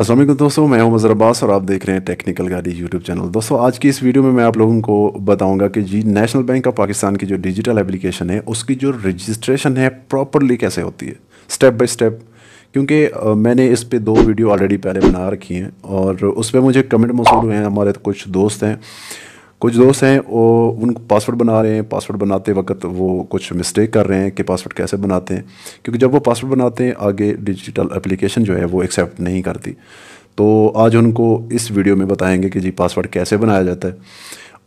असलम दोस्तों मैं हूं मज़र अब्बास और आप देख रहे हैं टेक्निकल गाड़ी यूट्यूब चैनल दोस्तों आज की इस वीडियो में मैं आप लोगों को बताऊंगा कि जी नेशनल बैंक ऑफ पाकिस्तान की जो डिजिटल एप्लीकेशन है उसकी जो रजिस्ट्रेशन है प्रॉपरली कैसे होती है स्टेप बाय स्टेप क्योंकि मैंने इस पर दो वीडियो ऑलरेडी पहले बना रखी हैं और उस पर मुझे कमेंट मौसू हुए हैं हमारे कुछ दोस्त हैं कुछ दोस्त हैं वो उन पासवर्ड बना रहे हैं पासवर्ड बनाते वक्त वो कुछ मिस्टेक कर रहे हैं कि पासवर्ड कैसे बनाते हैं क्योंकि जब वो पासवर्ड बनाते हैं आगे डिजिटल एप्लीकेशन जो है वो एक्सेप्ट नहीं करती तो आज उनको इस वीडियो में बताएंगे कि जी पासवर्ड कैसे बनाया जाता है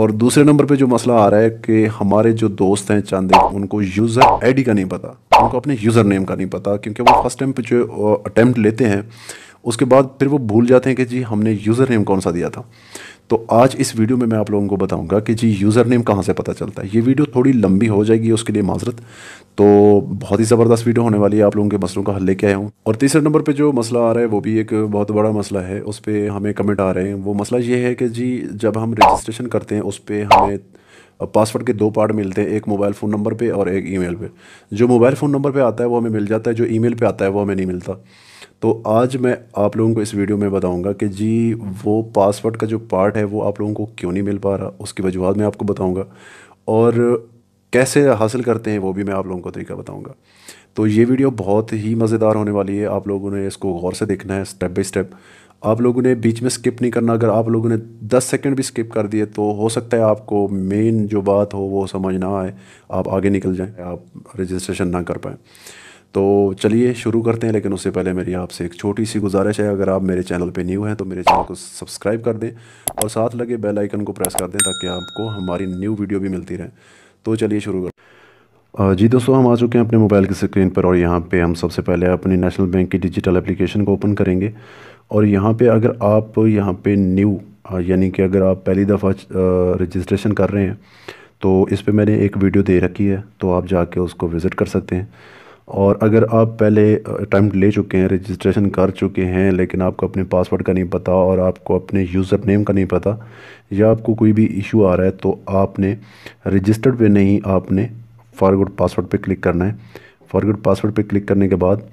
और दूसरे नंबर पे जो मसला आ रहा है कि हमारे जो दोस्त हैं चांदे उनको यूज़र आईडी का नहीं पता उनको अपने यूज़र नेम का नहीं पता क्योंकि वो फर्स्ट टाइम पे जो अटैम्प्ट लेते हैं उसके बाद फिर वो भूल जाते हैं कि जी हमने यूज़र नेम कौन सा दिया था तो आज इस वीडियो में मैं आप लोगों को बताऊंगा कि जी यूज़र नेम कहाँ से पता चलता है ये वीडियो थोड़ी लंबी हो जाएगी उसके लिए माजरत तो बहुत ही ज़बरदस्त वीडियो होने वाली है आप लोगों के मसलों का हल लेके आया हूँ और तीसरे नंबर पे जो मसला आ रहा है वो भी एक बहुत बड़ा मसला है उस पर हमें कमेंट आ रहे हैं वो मसला ये है कि जी जब हम रजिस्ट्रेशन करते हैं उस पर हमें पासवर्ड के दो पार्ट मिलते हैं एक मोबाइल फ़ोन नंबर पे और एक ईमेल पे जो मोबाइल फ़ोन नंबर पे आता है वो हमें मिल जाता है जो ईमेल पे आता है वो हमें नहीं मिलता तो आज मैं आप लोगों को इस वीडियो में बताऊंगा कि जी वो पासवर्ड का जो पार्ट है वो आप लोगों को क्यों नहीं मिल पा रहा उसकी वजूहत मैं आपको बताऊंगा और कैसे हासिल करते हैं वो भी मैं आप लोगों को तरीका बताऊंगा तो ये वीडियो बहुत ही मज़ेदार होने वाली है आप लोगों ने इसको गौर से देखना है स्टेप बाई स्टेप आप लोगों ने बीच में स्किप नहीं करना अगर आप लोगों ने 10 सेकंड भी स्किप कर दिए तो हो सकता है आपको मेन जो बात हो वो समझ ना आए आप आगे निकल जाएं आप रजिस्ट्रेशन ना कर पाएँ तो चलिए शुरू करते हैं लेकिन उससे पहले मेरी आपसे एक छोटी सी गुजारिश है अगर आप मेरे चैनल पे न्यू हैं तो मेरे चैनल को सब्सक्राइब कर दें और साथ लगे बेल आइकन को प्रेस कर दें ताकि आपको हमारी न्यू वीडियो भी मिलती रहे तो चलिए शुरू कर जी दोस्तों हम आ चुके हैं अपने मोबाइल की स्क्रीन पर और यहाँ पर हम सबसे पहले अपनी नेशनल बैंक की डिजिटल एप्लीकेशन को ओपन करेंगे और यहाँ पर अगर आप यहाँ पर न्यू यानी कि अगर आप पहली दफ़ा रजिस्ट्रेशन कर रहे हैं तो इस पर मैंने एक वीडियो दे रखी है तो आप जाके उसको विज़िट कर सकते हैं और अगर आप पहले अटैम्प्ट ले चुके हैं रजिस्ट्रेशन कर चुके हैं लेकिन आपको अपने पासवर्ड का नहीं पता और आपको अपने यूज़र नेम का नहीं पता या आपको कोई भी इशू आ रहा है तो आपने रजिस्टर्ड पे नहीं आपने फॉरगुड पासवर्ड पे क्लिक करना है फॉरगुड पासवर्ड पे क्लिक करने के बाद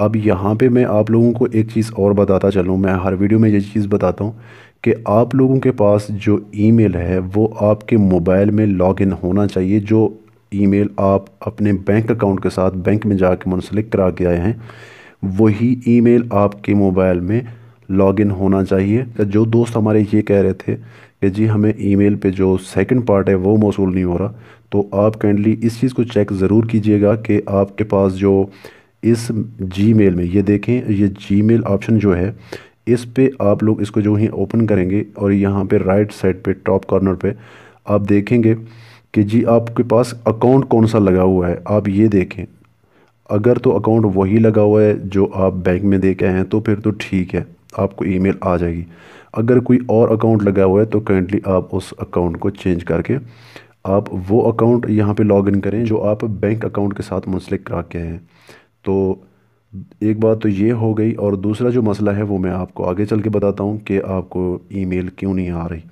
अब यहाँ पे मैं आप लोगों को एक चीज़ और बताता चलूँ मैं हर वीडियो में ये चीज़ बताता हूँ कि आप लोगों के पास जो ईमेल है वो आपके मोबाइल में लॉगिन होना चाहिए जो ईमेल आप अपने बैंक अकाउंट के साथ बैंक में कर मुंसलिक करा के आए हैं वही ईमेल आपके मोबाइल में लॉगिन होना चाहिए तो जो दोस्त हमारे ये कह रहे थे कि जी हमें ईमेल पे जो सेकंड पार्ट है वो मौसू नहीं हो रहा तो आप काइंडली इस चीज़ को चेक ज़रूर कीजिएगा कि आपके पास जो इस जी मेल में ये देखें ये जी मेल ऑप्शन जो है इस पे आप लोग इसको जो ही ओपन करेंगे और यहाँ पे राइट साइड पे टॉप कॉर्नर पे आप देखेंगे कि जी आपके पास अकाउंट कौन सा लगा हुआ है आप ये देखें अगर तो अकाउंट वही लगा हुआ है जो आप बैंक में दे के आए हैं तो फिर तो ठीक है आपको ईमेल आ जाएगी अगर कोई और अकाउंट लगा हुआ है तो काइंडली आप उस अकाउंट को चेंज करके आप वो अकाउंट यहाँ पे इन करें जो आप बैंक अकाउंट के साथ मुंसलिक करा के हैं तो एक बात तो ये हो गई और दूसरा जो मसला है वो मैं आपको आगे चल के बताता हूँ कि आपको ईमेल क्यों नहीं आ रही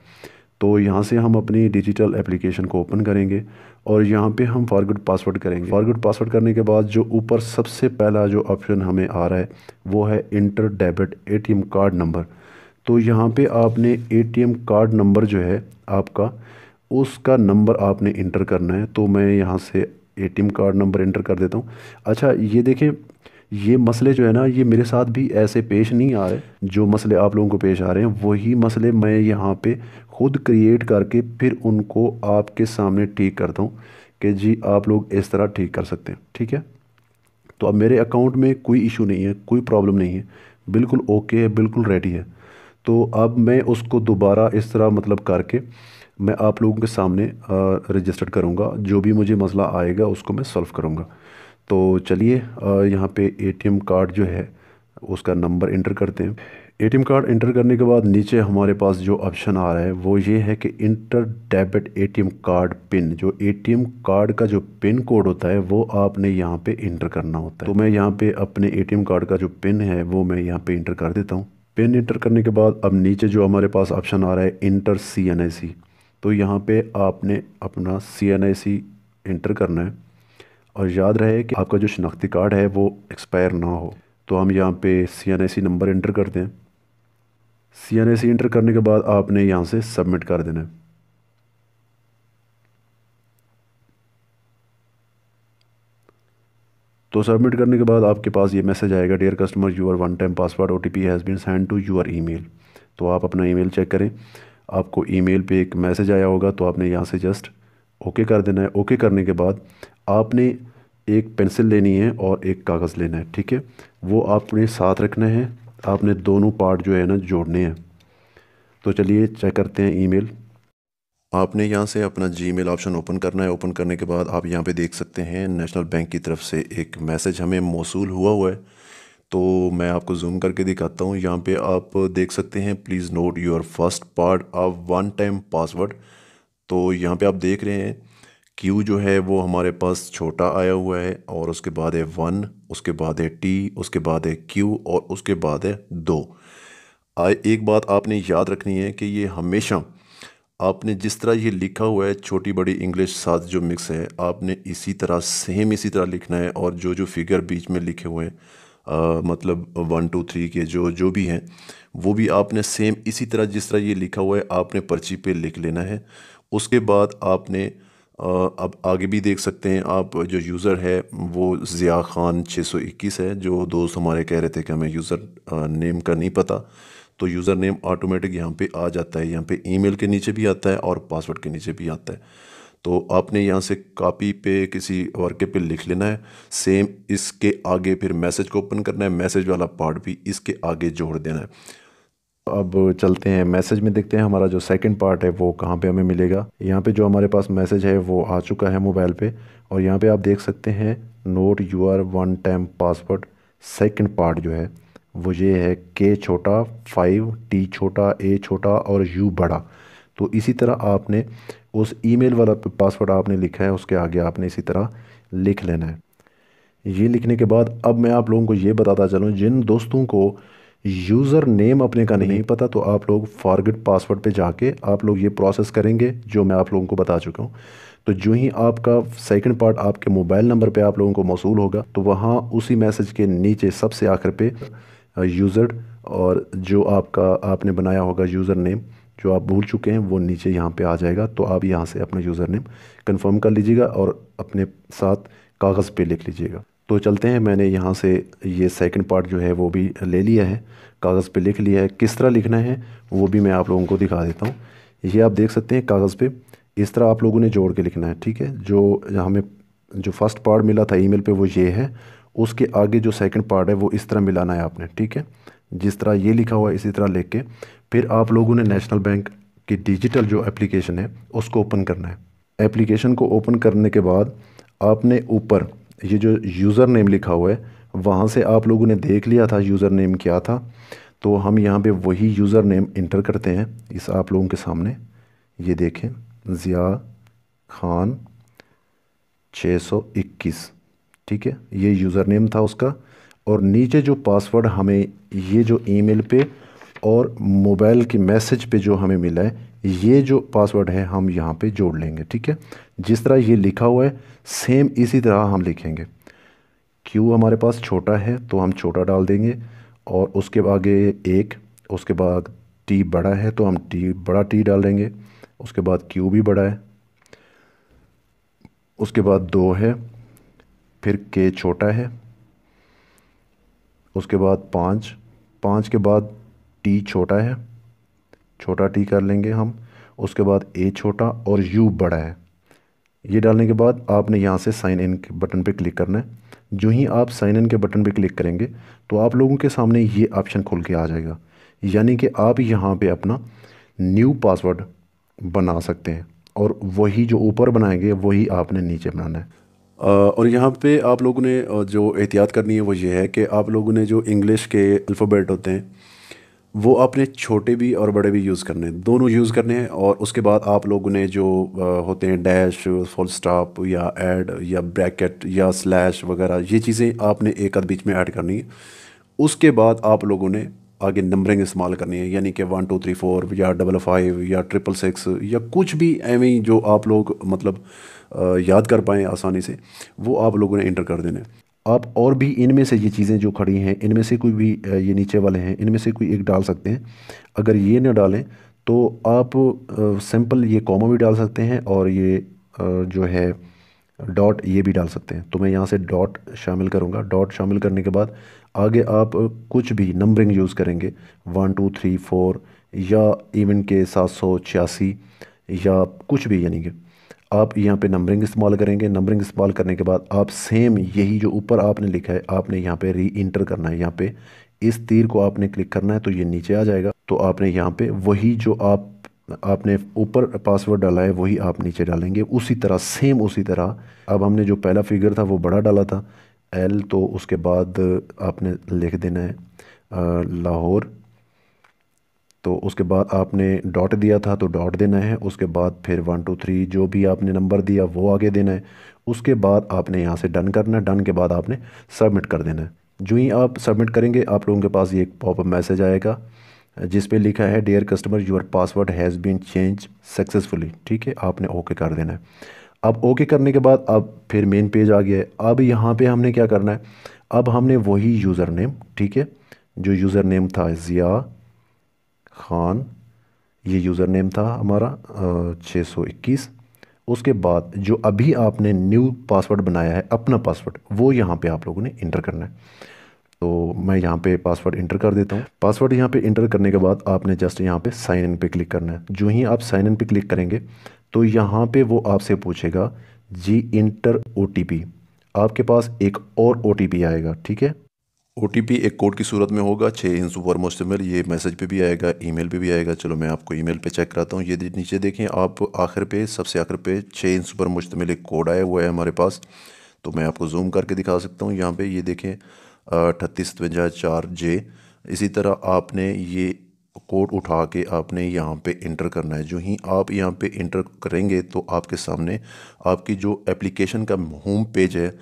तो यहाँ से हम अपनी डिजिटल एप्लीकेशन को ओपन करेंगे और यहाँ पे हम फॉरगुड पासवर्ड करेंगे फॉरगुड पासवर्ड करने के बाद जो ऊपर सबसे पहला जो ऑप्शन हमें आ रहा है वो है enter debit ATM card number तो यहाँ पे आपने एटीएम कार्ड नंबर जो है आपका उसका नंबर आपने इंटर करना है तो मैं यहाँ से ए कार्ड नंबर इंटर कर देता हूँ अच्छा ये देखें ये मसले जो है ना ये मेरे साथ भी ऐसे पेश नहीं आ रहे जो मसले आप लोगों को पेश आ रहे हैं वही मसले मैं यहाँ पे खुद क्रिएट करके फिर उनको आपके सामने ठीक करता हूँ कि जी आप लोग इस तरह ठीक कर सकते हैं ठीक है तो अब मेरे अकाउंट में कोई इशू नहीं है कोई प्रॉब्लम नहीं है बिल्कुल ओके है बिल्कुल रेडी है तो अब मैं उसको दोबारा इस तरह मतलब करके मैं आप लोगों के सामने रजिस्टर्ड करूँगा जो भी मुझे मसला आएगा उसको मैं सॉल्व करूँगा तो चलिए यहाँ पे एटीएम कार्ड जो है उसका नंबर इंटर करते हैं एटीएम कार्ड इंटर करने के बाद नीचे हमारे पास जो ऑप्शन आ रहा है वो ये है कि enter debit ATM card pin जो एटीएम कार्ड का जो पिन कोड होता है वो आपने यहाँ पे इंटर करना होता है तो मैं यहाँ पे अपने एटीएम कार्ड का जो पिन है वो मैं यहाँ पे इंटर कर देता हूँ पिन इंटर करने के बाद अब नीचे जो हमारे पास ऑप्शन आ रहा है इंटर सी तो यहाँ पर आपने अपना सी इंटर करना है और याद रहे कि आपका जो शनाख्ती कार्ड है वो एक्सपायर ना हो तो हम यहाँ पे C N I number enter करते हैं सी एन आई इंटर करने के बाद आपने यहाँ से सबमिट कर देना है तो सबमिट करने के बाद आपके पास ये मैसेज आएगा dear customer your one time password O T P has been send to your email तो आप अपना ई मेल चेक करें आपको ई मेल पर एक मैसेज आया होगा तो आपने यहाँ से जस्ट ओके कर देना है ओके करने के बाद आपने एक पेंसिल लेनी है और एक कागज़ लेना है ठीक है वो आपने साथ रखना है आपने दोनों पार्ट जो है ना जोड़ने हैं तो चलिए चेक करते हैं ईमेल आपने यहाँ से अपना जीमेल ऑप्शन ओपन करना है ओपन करने के बाद आप यहाँ पे देख सकते हैं नेशनल बैंक की तरफ से एक मैसेज हमें मौसू हुआ हुआ है तो मैं आपको जूम करके दिखाता हूँ यहाँ पे आप देख सकते हैं please note your first part of one time password तो यहाँ पे आप देख रहे हैं Q जो है वो हमारे पास छोटा आया हुआ है और उसके बाद है वन उसके बाद है T उसके बाद है Q और उसके बाद है दो एक बात आपने याद रखनी है कि ये हमेशा आपने जिस तरह ये लिखा हुआ है छोटी बड़ी इंग्लिश साथ जो मिक्स है आपने इसी तरह सेम इसी तरह लिखना है और जो जो फिगर बीच में लिखे हुए हैं मतलब वन टू थ्री के जो जो भी हैं वो भी आपने सेम इसी तरह जिस तरह ये लिखा हुआ है आपने पर्ची पे लिख लेना है उसके बाद आपने अब आगे भी देख सकते हैं आप जो यूज़र है वो ज़िया ख़ान 621 है जो दोस्त हमारे कह रहे थे कि हमें यूज़र नेम का नहीं पता तो यूज़र नेम ऑटोमेटिक यहाँ पे आ जाता है यहाँ पे ईमेल के नीचे भी आता है और पासवर्ड के नीचे भी आता है तो आपने यहाँ से कापी पे किसी वर्के पे लिख लेना है सेम इसके आगे फिर मैसेज को ओपन करना है मैसेज वाला पार्ट भी इसके आगे जोड़ देना है अब चलते हैं मैसेज में देखते हैं हमारा जो सेकंड पार्ट है वो कहाँ पे हमें मिलेगा यहाँ पे जो हमारे पास मैसेज है वो आ चुका है मोबाइल पे और यहाँ पे आप देख सकते हैं note your one time password second part जो है वो ये है के छोटा फाइव टी छोटा ए छोटा और यू बड़ा तो इसी तरह आपने उस ईमेल वाला पासवर्ड आपने लिखा है उसके आगे आपने इसी तरह लिख लेना है ये लिखने के बाद अब मैं आप लोगों को ये बताता चलूँ जिन दोस्तों को यूज़र नेम अपने का नहीं पता तो आप लोग फॉरगेट पासवर्ड पे जाके आप लोग ये प्रोसेस करेंगे जो मैं आप लोगों को बता चुका हूँ तो जो ही आपका सेकंड पार्ट आपके मोबाइल नंबर पे आप लोगों को मौसू होगा तो वहाँ उसी मैसेज के नीचे सबसे आखिर पे यूज़र और जो आपका आपने बनाया होगा यूज़र नेम जो आप भूल चुके हैं वो नीचे यहाँ पे आ जाएगा तो आप यहाँ से अपना यूज़र नेम कन्फर्म कर लीजिएगा और अपने साथ कागज़ पे लिख लीजिएगा तो चलते हैं मैंने यहाँ से ये सेकंड पार्ट जो है वो भी ले लिया है कागज़ पे लिख लिया है किस तरह लिखना है वो भी मैं आप लोगों को दिखा देता हूँ ये आप देख सकते हैं कागज़ पर इस तरह आप लोगों ने जोड़ के लिखना है ठीक है जो हमें जो फर्स्ट पार्ट मिला था ई मेल वो ये है उसके आगे जो सेकंड पार्ट है वो इस तरह मिलाना है आपने ठीक है जिस तरह ये लिखा हुआ है इसी तरह लिख के फिर आप लोगों ने नेशनल बैंक की डिजिटल जो एप्लीकेशन है उसको ओपन करना है एप्लीकेशन को ओपन करने के बाद आपने ऊपर ये जो यूज़र नेम लिखा हुआ है वहाँ से आप लोगों ने देख लिया था यूज़र नेम क्या था तो हम यहाँ पे वही यूज़र नेम इंटर करते हैं इस आप लोगों के सामने ये देखें ज़िया खान 621 ठीक है ये यूज़र नेम था उसका और नीचे जो पासवर्ड हमें ये जो ईमेल पे और मोबाइल के मैसेज पे जो हमें मिला है ये जो पासवर्ड है हम यहाँ पे जोड़ लेंगे ठीक है जिस तरह ये लिखा हुआ है सेम इसी तरह हम लिखेंगे क्यू हमारे पास छोटा है तो हम छोटा डाल देंगे और उसके आगे एक उसके बाद टी बड़ा है तो हम टी बड़ा टी डाल देंगे उसके बाद क्यू भी बड़ा है उसके बाद दो है फिर के छोटा है उसके बाद पाँच पाँच के बाद टी छोटा है छोटा टी कर लेंगे हम उसके बाद ए छोटा और यू बड़ा है ये डालने के बाद आपने यहाँ से साइन इन के बटन पे क्लिक करना है जो ही आप साइन इन के बटन पे क्लिक करेंगे तो आप लोगों के सामने ये ऑप्शन खुल के आ जाएगा यानी कि आप यहाँ पे अपना न्यू पासवर्ड बना सकते हैं और वही जो ऊपर बनाएंगे वही आपने नीचे बनाना है और यहाँ पे आप लोगों ने जो एहतियात करनी है वो ये है कि आप लोगों ने जो इंग्लिश के अल्फ़ाबेट होते हैं वो आपने छोटे भी और बड़े भी यूज़ करने हैं दोनों यूज़ करने हैं और उसके बाद आप लोगों ने जो होते हैं डैश फुल स्टॉप या एड या ब्रैकेट या स्लैश वगैरह ये चीज़ें आपने एक आध बीच में ऐड करनी है उसके बाद आप लोगों ने आगे नंबरिंग इस्तेमाल करनी है यानी कि वन टू थ्री फोर या डबल फाइव या ट्रिपल सिक्स या कुछ भी एवं जो आप लोग मतलब याद कर पाएँ आसानी से वो आप लोगों ने इंटर कर देना है आप और भी इनमें से ये चीज़ें जो खड़ी हैं इनमें से कोई भी ये नीचे वाले हैं इनमें से कोई एक डाल सकते हैं अगर ये ना डालें तो आप सिंपल ये कॉमा भी डाल सकते हैं और ये जो है डॉट ये भी डाल सकते हैं तो मैं यहाँ से डॉट शामिल करूँगा डॉट शामिल करने के बाद आगे आप कुछ भी नंबरिंग यूज़ करेंगे वन टू थ्री फोर या इवन के सात सौ छियासी या कुछ भी यानी कि आप यहाँ पे नंबरिंग इस्तेमाल करेंगे नंबरिंग इस्तेमाल करने के बाद आप सेम यही जो ऊपर आपने लिखा है आपने यहाँ पे री इंटर करना है यहाँ पे इस तीर को आपने क्लिक करना है तो ये नीचे आ जाएगा तो आपने यहाँ पे वही जो आप आपने ऊपर पासवर्ड डाला है वही आप नीचे डालेंगे उसी तरह सेम उसी तरह अब हमने जो पहला फिगर था वो बड़ा डाला था एल तो उसके बाद आपने लिख देना है लाहौर तो उसके बाद आपने डॉट दिया था तो डॉट देना है उसके बाद फिर वन टू थ्री जो भी आपने नंबर दिया वो आगे देना है उसके बाद आपने यहाँ से डन करना है डन के बाद आपने सबमिट कर देना है जो ही आप सबमिट करेंगे आप लोगों के पास ये एक पॉपअप मैसेज आएगा जिस पे लिखा है dear customer your password has been change successfully ठीक है आपने ओके कर देना है अब ओके करने के बाद अब फिर मेन पेज आ गया है अब यहाँ पे हमने क्या करना है अब हमने वही यूज़र नेम ठीक है जो यूज़र नेम था ज़िया खान ये यूज़र नेम था हमारा छः सौ इक्कीस उसके बाद जो अभी आपने न्यू पासवर्ड बनाया है अपना पासवर्ड वो यहाँ पे आप लोगों ने इंटर करना है तो मैं यहाँ पे पासवर्ड इंटर कर देता हूँ पासवर्ड यहाँ पे इंटर करने के बाद आपने जस्ट यहाँ पे साइन इन पे क्लिक करना है जो ही आप साइन इन पे क्लिक करेंगे तो यहाँ पे वो आपसे पूछेगा जी इंटर ओ आपके पास एक और ओ आएगा ठीक है ओ एक कोड की सूरत में होगा छः इंसू वर्मोस्टमल ये मैसेज पे भी आएगा ईमेल पे भी आएगा चलो मैं आपको ईमेल पे चेक कराता हूँ ये नीचे देखें आप आखिर पे सबसे आखिर पे छः इंसू पर मुश्तमिल एक कोड आया हुआ है हमारे पास तो मैं आपको जूम करके दिखा सकता हूँ यहाँ पे ये देखें अठतीस चार जे इसी तरह आपने ये कोड उठा के आपने यहाँ पे इंटर करना है जो ही आप यहाँ पे इंटर करेंगे तो आपके सामने आपकी जो एप्लीकेशन का होम पेज है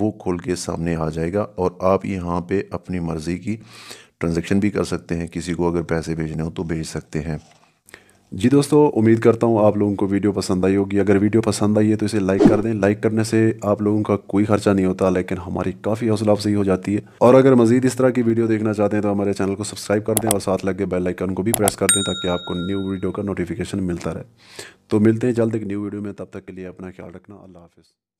वो खोल के सामने आ जाएगा और आप यहाँ पे अपनी मर्ज़ी की ट्रांजेक्शन भी कर सकते हैं किसी को अगर पैसे भेजने हो तो भेज सकते हैं जी दोस्तों उम्मीद करता हूँ आप लोगों को वीडियो पसंद आई होगी अगर वीडियो पसंद आई है तो इसे लाइक कर दें लाइक करने से आप लोगों का कोई खर्चा नहीं होता लेकिन हमारी काफ़ी हौसला अफजाई हो जाती है और अगर मजीद इस तरह की वीडियो देखना चाहते हैं तो हमारे चैनल को सब्सक्राइब कर दें और साथ लगे बेल आइकन को भी प्रेस कर दें ताकि आपको न्यू वीडियो का नोटिफिकेशन मिलता रहे तो मिलते हैं जल्द एक न्यू वीडियो में तब तक के लिए अपना ख्याल रखना अल्लाह हाफिज़